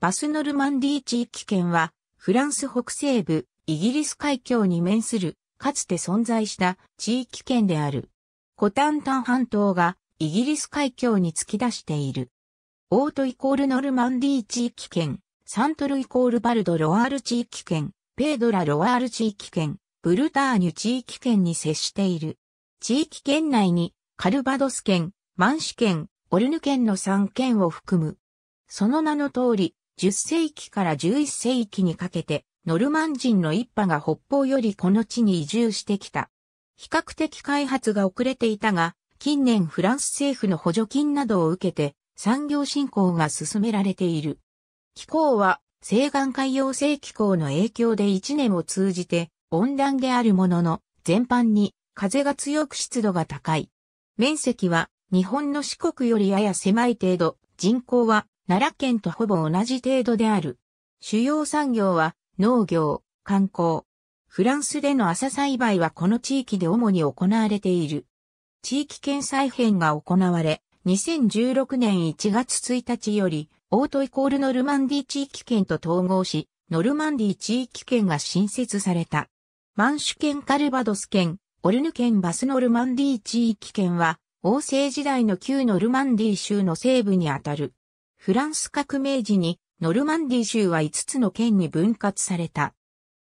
バスノルマンディ地域圏は、フランス北西部、イギリス海峡に面する、かつて存在した地域圏である。コタンタン半島が、イギリス海峡に突き出している。オートイコールノルマンディ地域圏、サントルイコールバルドロワール地域圏、ペードラロワール地域圏、ブルターニュ地域圏に接している。地域圏内に、カルバドス圏、マンシ圏、オルヌ県の3県を含む。その名の通り、10世紀から11世紀にかけて、ノルマン人の一派が北方よりこの地に移住してきた。比較的開発が遅れていたが、近年フランス政府の補助金などを受けて産業振興が進められている。気候は西岸海洋性気候の影響で1年を通じて温暖であるものの全般に風が強く湿度が高い。面積は日本の四国よりやや狭い程度、人口は奈良県とほぼ同じ程度である。主要産業は農業、観光。フランスでの朝栽培はこの地域で主に行われている。地域県再編が行われ、2016年1月1日より、オートイコールノルマンディ地域圏と統合し、ノルマンディ地域圏が新設された。マンシュ県カルバドス県、オルヌ県バスノルマンディ地域圏は、王政時代の旧ノルマンディ州の西部にあたる。フランス革命時にノルマンディー州は5つの県に分割された。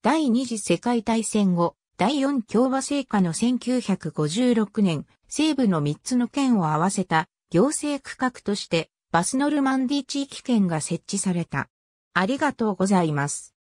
第二次世界大戦後、第四共和制下の1956年、西部の3つの県を合わせた行政区画としてバスノルマンディー地域圏が設置された。ありがとうございます。